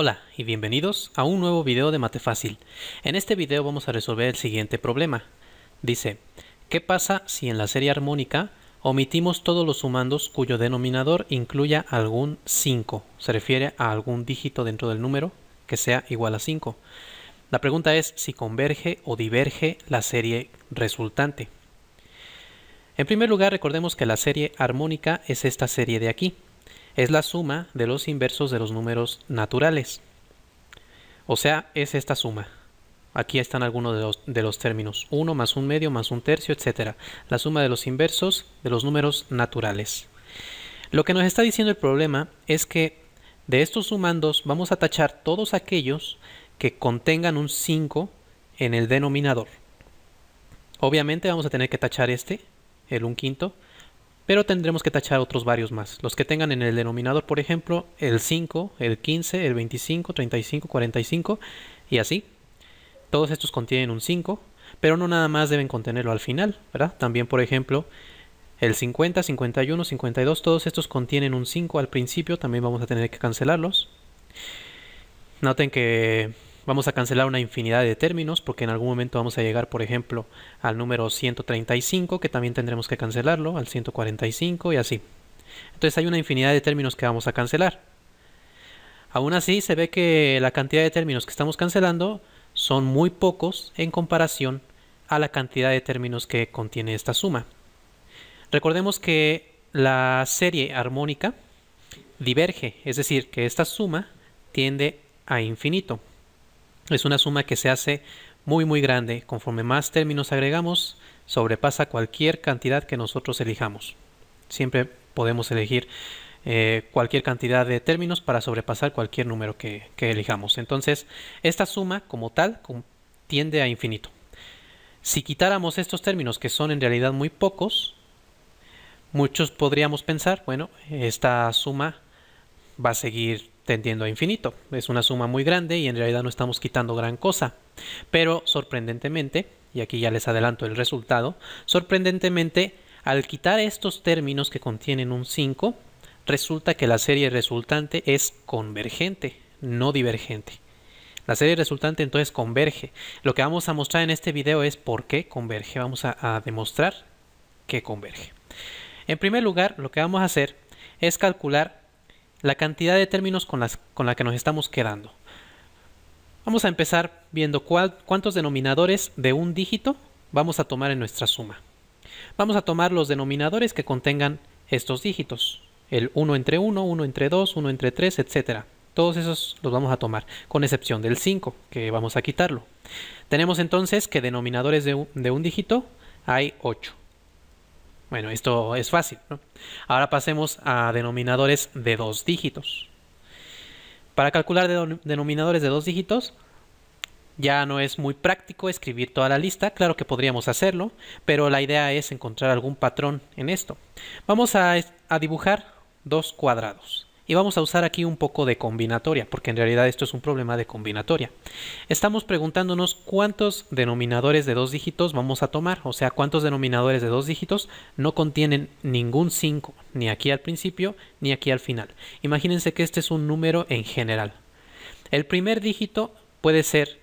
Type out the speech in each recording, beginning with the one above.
Hola y bienvenidos a un nuevo video de Mate Fácil. En este video vamos a resolver el siguiente problema. Dice, ¿qué pasa si en la serie armónica omitimos todos los sumandos cuyo denominador incluya algún 5? Se refiere a algún dígito dentro del número que sea igual a 5. La pregunta es si converge o diverge la serie resultante. En primer lugar recordemos que la serie armónica es esta serie de aquí es la suma de los inversos de los números naturales. O sea, es esta suma. Aquí están algunos de los, términos. 1 más un medio más un tercio, etcétera La suma de los inversos de los números naturales. Lo que nos está diciendo el problema es que de estos sumandos vamos a tachar todos aquellos que contengan un 5 en el denominador. Obviamente vamos a tener que tachar este, el 1 quinto, pero tendremos que tachar otros varios más. Los que tengan en el denominador, por ejemplo, el 5, el 15, el 25, 35, 45 y así. Todos estos contienen un 5, pero no nada más deben contenerlo al final, ¿verdad? También, por ejemplo, el 50, 51, 52, todos estos contienen un 5 al principio, también vamos a tener que cancelarlos. Noten que Vamos a cancelar una infinidad de términos porque en algún momento vamos a llegar, por ejemplo, al número 135, que también tendremos que cancelarlo, al 145 y así. Entonces hay una infinidad de términos que vamos a cancelar. Aún así, se ve que la cantidad de términos que estamos cancelando son muy pocos en comparación a la cantidad de términos que contiene esta suma. Recordemos que la serie armónica diverge, es decir, que esta suma tiende a infinito. Es una suma que se hace muy muy grande. Conforme más términos agregamos, sobrepasa cualquier cantidad que nosotros elijamos. Siempre podemos elegir eh, cualquier cantidad de términos para sobrepasar cualquier número que, que elijamos. Entonces, esta suma como tal tiende a infinito. Si quitáramos estos términos, que son en realidad muy pocos, muchos podríamos pensar, bueno, esta suma va a seguir tendiendo a infinito. Es una suma muy grande y en realidad no estamos quitando gran cosa. Pero sorprendentemente, y aquí ya les adelanto el resultado, sorprendentemente al quitar estos términos que contienen un 5, resulta que la serie resultante es convergente, no divergente. La serie resultante entonces converge. Lo que vamos a mostrar en este video es por qué converge. Vamos a, a demostrar que converge. En primer lugar, lo que vamos a hacer es calcular la cantidad de términos con, las, con la que nos estamos quedando. Vamos a empezar viendo cuántos denominadores de un dígito vamos a tomar en nuestra suma. Vamos a tomar los denominadores que contengan estos dígitos. El 1 entre 1, 1 entre 2, 1 entre 3, etc. Todos esos los vamos a tomar, con excepción del 5, que vamos a quitarlo. Tenemos entonces que denominadores de un, de un dígito hay 8. Bueno, esto es fácil. ¿no? Ahora pasemos a denominadores de dos dígitos. Para calcular denominadores de dos dígitos, ya no es muy práctico escribir toda la lista, claro que podríamos hacerlo, pero la idea es encontrar algún patrón en esto. Vamos a dibujar dos cuadrados y vamos a usar aquí un poco de combinatoria, porque en realidad esto es un problema de combinatoria. Estamos preguntándonos cuántos denominadores de dos dígitos vamos a tomar, o sea, cuántos denominadores de dos dígitos no contienen ningún 5, ni aquí al principio, ni aquí al final. Imagínense que este es un número en general. El primer dígito puede ser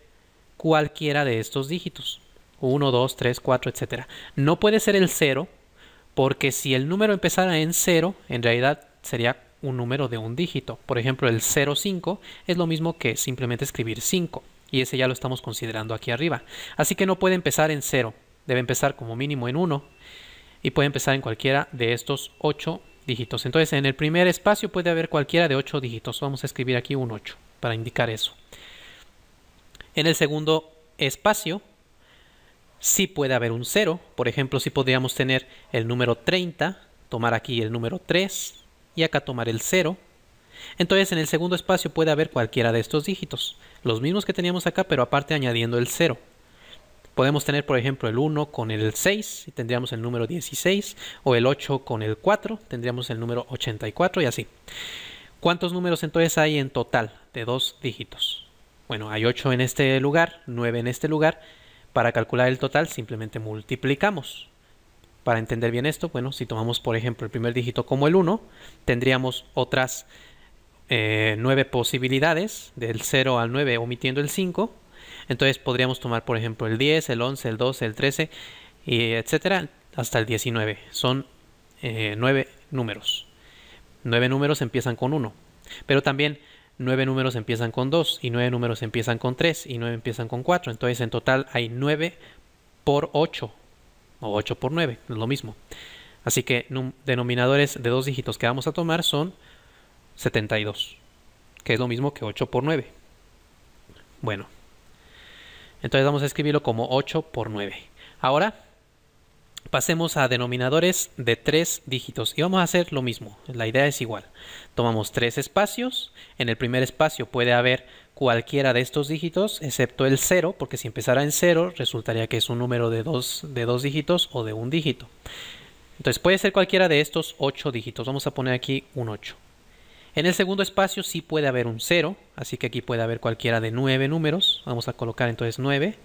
cualquiera de estos dígitos. 1, 2, 3, 4, etc. No puede ser el 0, porque si el número empezara en 0, en realidad sería un número de un dígito. Por ejemplo, el 05 es lo mismo que simplemente escribir 5 y ese ya lo estamos considerando aquí arriba. Así que no puede empezar en 0, debe empezar como mínimo en 1 y puede empezar en cualquiera de estos 8 dígitos. Entonces en el primer espacio puede haber cualquiera de 8 dígitos. Vamos a escribir aquí un 8 para indicar eso. En el segundo espacio sí puede haber un 0. Por ejemplo, si podríamos tener el número 30, tomar aquí el número 3, y acá tomar el 0. Entonces en el segundo espacio puede haber cualquiera de estos dígitos, los mismos que teníamos acá, pero aparte añadiendo el 0. Podemos tener, por ejemplo, el 1 con el 6 y tendríamos el número 16, o el 8 con el 4, tendríamos el número 84 y así. ¿Cuántos números entonces hay en total de dos dígitos? Bueno, hay 8 en este lugar, 9 en este lugar. Para calcular el total simplemente multiplicamos. Para entender bien esto, bueno, si tomamos por ejemplo el primer dígito como el 1, tendríamos otras 9 eh, posibilidades, del 0 al 9 omitiendo el 5. Entonces podríamos tomar por ejemplo el 10, el 11, el 12, el 13, y etcétera, hasta el 19. Son 9 eh, números. 9 números empiezan con 1. Pero también 9 números empiezan con 2 y 9 números empiezan con 3 y 9 empiezan con 4. Entonces en total hay 9 por 8 o 8 por 9, es lo mismo. Así que denominadores de dos dígitos que vamos a tomar son 72, que es lo mismo que 8 por 9. Bueno, entonces vamos a escribirlo como 8 por 9. Ahora pasemos a denominadores de tres dígitos y vamos a hacer lo mismo, la idea es igual. Tomamos tres espacios, en el primer espacio puede haber cualquiera de estos dígitos, excepto el 0, porque si empezara en 0 resultaría que es un número de dos, de dos dígitos o de un dígito. Entonces puede ser cualquiera de estos 8 dígitos. Vamos a poner aquí un 8. En el segundo espacio sí puede haber un 0, así que aquí puede haber cualquiera de 9 números. Vamos a colocar entonces 9.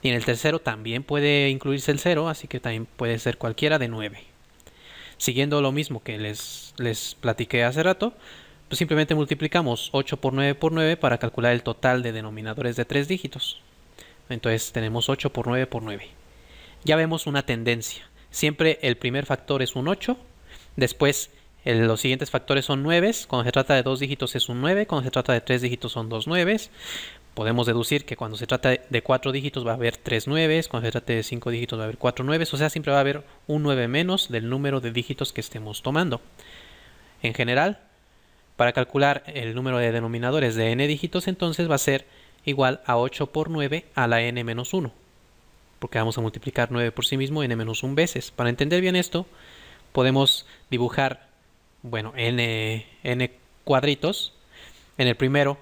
Y en el tercero también puede incluirse el 0, así que también puede ser cualquiera de 9. Siguiendo lo mismo que les, les platiqué hace rato, pues simplemente multiplicamos 8 por 9 por 9 para calcular el total de denominadores de 3 dígitos. Entonces tenemos 8 por 9 por 9. Ya vemos una tendencia. Siempre el primer factor es un 8, después los siguientes factores son 9, cuando se trata de 2 dígitos es un 9, cuando se trata de 3 dígitos son 2 9. Podemos deducir que cuando se trata de 4 dígitos va a haber 3 9, cuando se trate de 5 dígitos va a haber 4 9, o sea, siempre va a haber un 9 menos del número de dígitos que estemos tomando. En general, para calcular el número de denominadores de n dígitos, entonces va a ser igual a 8 por 9 a la n menos 1. Porque vamos a multiplicar 9 por sí mismo n menos 1 veces. Para entender bien esto, podemos dibujar, bueno, n, n cuadritos. En el primero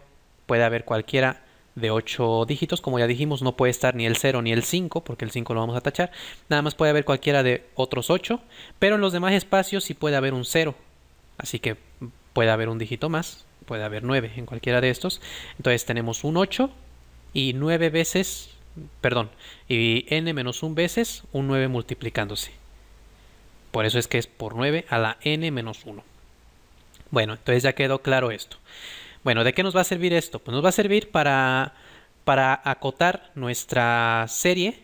puede haber cualquiera de 8 dígitos, como ya dijimos, no puede estar ni el 0 ni el 5, porque el 5 lo vamos a tachar. Nada más puede haber cualquiera de otros 8, pero en los demás espacios sí puede haber un 0. Así que puede haber un dígito más, puede haber 9 en cualquiera de estos. Entonces tenemos un 8 y 9 veces, perdón, y n menos 1 veces un 9 multiplicándose. Por eso es que es por 9 a la n menos 1. Bueno, entonces ya quedó claro esto. Bueno, ¿de qué nos va a servir esto? Pues nos va a servir para, para acotar nuestra serie,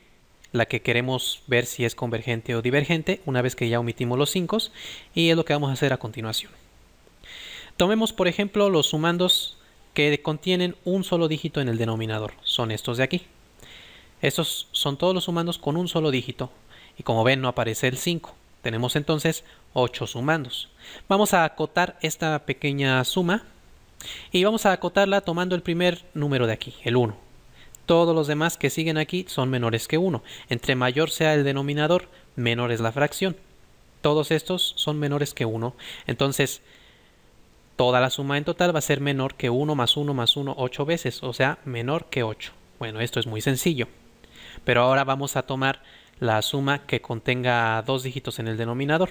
la que queremos ver si es convergente o divergente, una vez que ya omitimos los 5, y es lo que vamos a hacer a continuación. Tomemos por ejemplo los sumandos que contienen un solo dígito en el denominador. Son estos de aquí. Estos son todos los sumandos con un solo dígito. Y como ven no aparece el 5. Tenemos entonces 8 sumandos. Vamos a acotar esta pequeña suma. Y vamos a acotarla tomando el primer número de aquí, el 1. Todos los demás que siguen aquí son menores que 1. Entre mayor sea el denominador, menor es la fracción. Todos estos son menores que 1. Entonces, toda la suma en total va a ser menor que 1 más 1 más 1 8 veces, o sea, menor que 8. Bueno, esto es muy sencillo. Pero ahora vamos a tomar la suma que contenga dos dígitos en el denominador.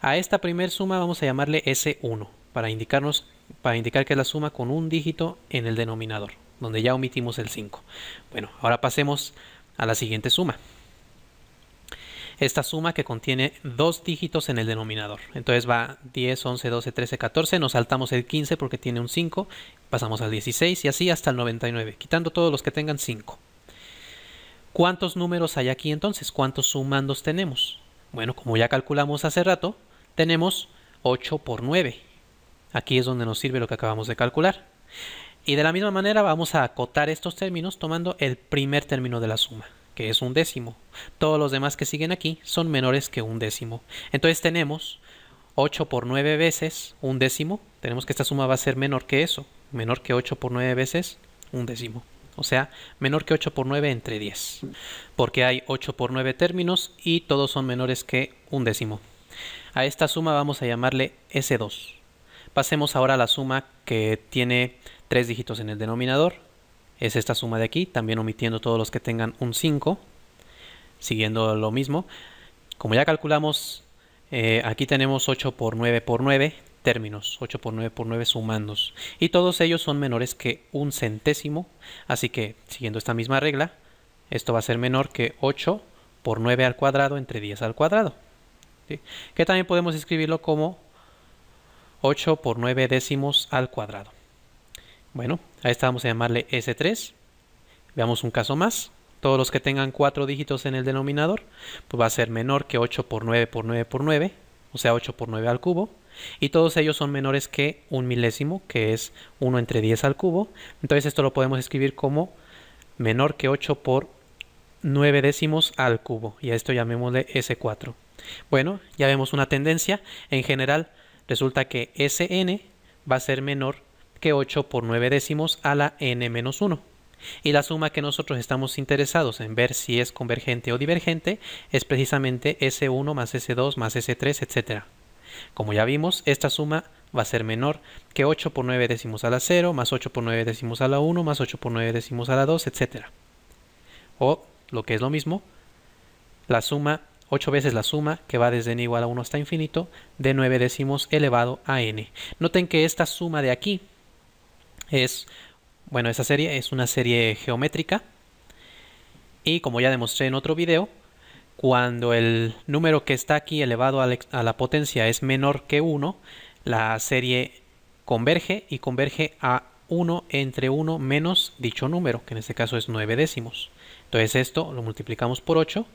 A esta primer suma vamos a llamarle S1 para indicarnos para indicar que es la suma con un dígito en el denominador, donde ya omitimos el 5. Bueno, ahora pasemos a la siguiente suma esta suma que contiene dos dígitos en el denominador. Entonces va 10, 11, 12, 13, 14, nos saltamos el 15 porque tiene un 5, pasamos al 16 y así hasta el 99, quitando todos los que tengan 5. ¿Cuántos números hay aquí entonces? ¿Cuántos sumandos tenemos? Bueno, como ya calculamos hace rato, tenemos 8 por 9. Aquí es donde nos sirve lo que acabamos de calcular. Y de la misma manera vamos a acotar estos términos tomando el primer término de la suma, que es un décimo. Todos los demás que siguen aquí son menores que un décimo. Entonces tenemos 8 por 9 veces un décimo. Tenemos que esta suma va a ser menor que eso. Menor que 8 por 9 veces un décimo. O sea, menor que 8 por 9 entre 10. Porque hay 8 por 9 términos y todos son menores que un décimo. A esta suma vamos a llamarle S2. Pasemos ahora a la suma que tiene tres dígitos en el denominador, es esta suma de aquí, también omitiendo todos los que tengan un 5, siguiendo lo mismo. Como ya calculamos, eh, aquí tenemos 8 por 9 por 9 términos, 8 por 9 por 9 sumandos, y todos ellos son menores que un centésimo, así que siguiendo esta misma regla, esto va a ser menor que 8 por 9 al cuadrado entre 10 al cuadrado, que también podemos escribirlo como 8 por 9 décimos al cuadrado. Bueno, a esta vamos a llamarle S3. Veamos un caso más. Todos los que tengan 4 dígitos en el denominador, pues va a ser menor que 8 por 9 por 9 por 9, o sea 8 por 9 al cubo. Y todos ellos son menores que un milésimo, que es 1 entre 10 al cubo. Entonces esto lo podemos escribir como menor que 8 por 9 décimos al cubo. Y a esto llamémosle S4. Bueno, ya vemos una tendencia. En general, resulta que Sn va a ser menor que 8 por 9 décimos a la n-1. Y la suma que nosotros estamos interesados en ver si es convergente o divergente es precisamente S1 más S2 más S3, etc. Como ya vimos, esta suma va a ser menor que 8 por 9 décimos a la 0, más 8 por 9 décimos a la 1, más 8 por 9 décimos a la 2, etc. O, lo que es lo mismo, la suma, 8 veces la suma, que va desde n igual a 1 hasta infinito, de 9 décimos elevado a n. Noten que esta suma de aquí es, bueno, esa serie es una serie geométrica y como ya demostré en otro video, cuando el número que está aquí elevado a la potencia es menor que 1, la serie converge y converge a 1 entre 1 menos dicho número, que en este caso es 9 décimos. Entonces esto lo multiplicamos por 8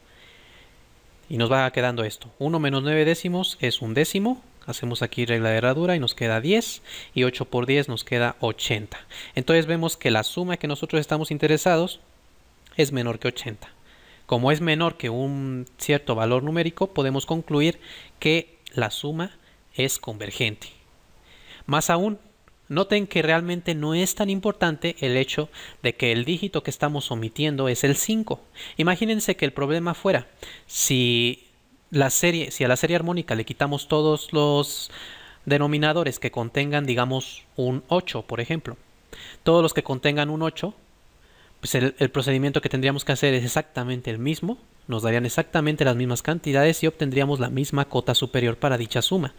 y nos va quedando esto. 1 menos 9 décimos es un décimo Hacemos aquí regla de herradura y nos queda 10 y 8 por 10 nos queda 80. Entonces vemos que la suma que nosotros estamos interesados es menor que 80. Como es menor que un cierto valor numérico, podemos concluir que la suma es convergente. Más aún, noten que realmente no es tan importante el hecho de que el dígito que estamos omitiendo es el 5. Imagínense que el problema fuera si la serie, si a la serie armónica le quitamos todos los denominadores que contengan, digamos, un 8, por ejemplo, todos los que contengan un 8, pues el, el procedimiento que tendríamos que hacer es exactamente el mismo, nos darían exactamente las mismas cantidades y obtendríamos la misma cota superior para dicha suma.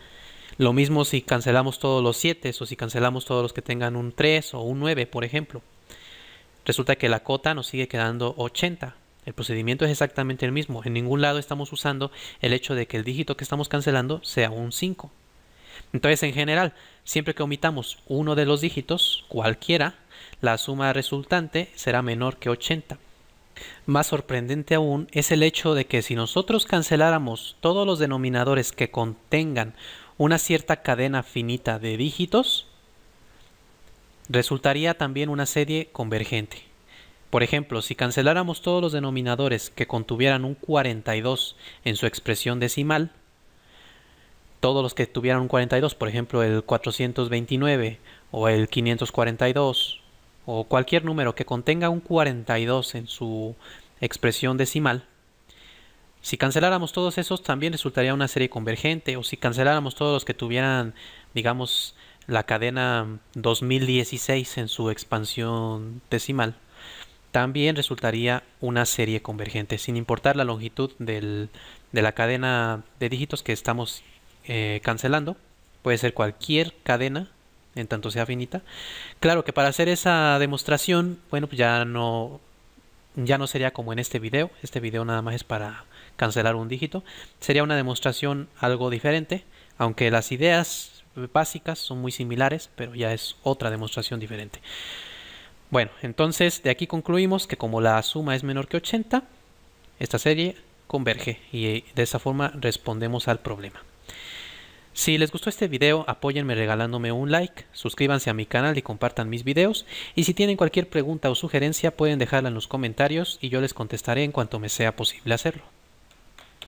Lo mismo si cancelamos todos los 7 o si cancelamos todos los que tengan un 3 o un 9, por ejemplo. Resulta que la cota nos sigue quedando 80. El procedimiento es exactamente el mismo. En ningún lado estamos usando el hecho de que el dígito que estamos cancelando sea un 5. Entonces, en general, siempre que omitamos uno de los dígitos, cualquiera, la suma resultante será menor que 80. Más sorprendente aún es el hecho de que si nosotros canceláramos todos los denominadores que contengan una cierta cadena finita de dígitos, resultaría también una serie convergente. Por ejemplo, si canceláramos todos los denominadores que contuvieran un 42 en su expresión decimal, todos los que tuvieran un 42, por ejemplo el 429 o el 542 o cualquier número que contenga un 42 en su expresión decimal, si canceláramos todos esos también resultaría una serie convergente o si canceláramos todos los que tuvieran, digamos, la cadena 2016 en su expansión decimal, también resultaría una serie convergente, sin importar la longitud de la cadena de dígitos que estamos eh, cancelando. Puede ser cualquier cadena, en tanto sea finita. Claro que para hacer esa demostración, bueno, pues ya no, ya no sería como en este video. Este video nada más es para cancelar un dígito. Sería una demostración algo diferente, aunque las ideas básicas son muy similares, pero ya es otra demostración diferente. Bueno, entonces de aquí concluimos que como la suma es menor que 80, esta serie converge y eh, de esa forma respondemos al problema. Si les gustó este video, apóyenme regalándome un like, suscríbanse a mi canal y compartan mis videos, y si tienen cualquier pregunta o sugerencia pueden dejarla en los comentarios y yo les contestaré en cuanto me sea posible hacerlo.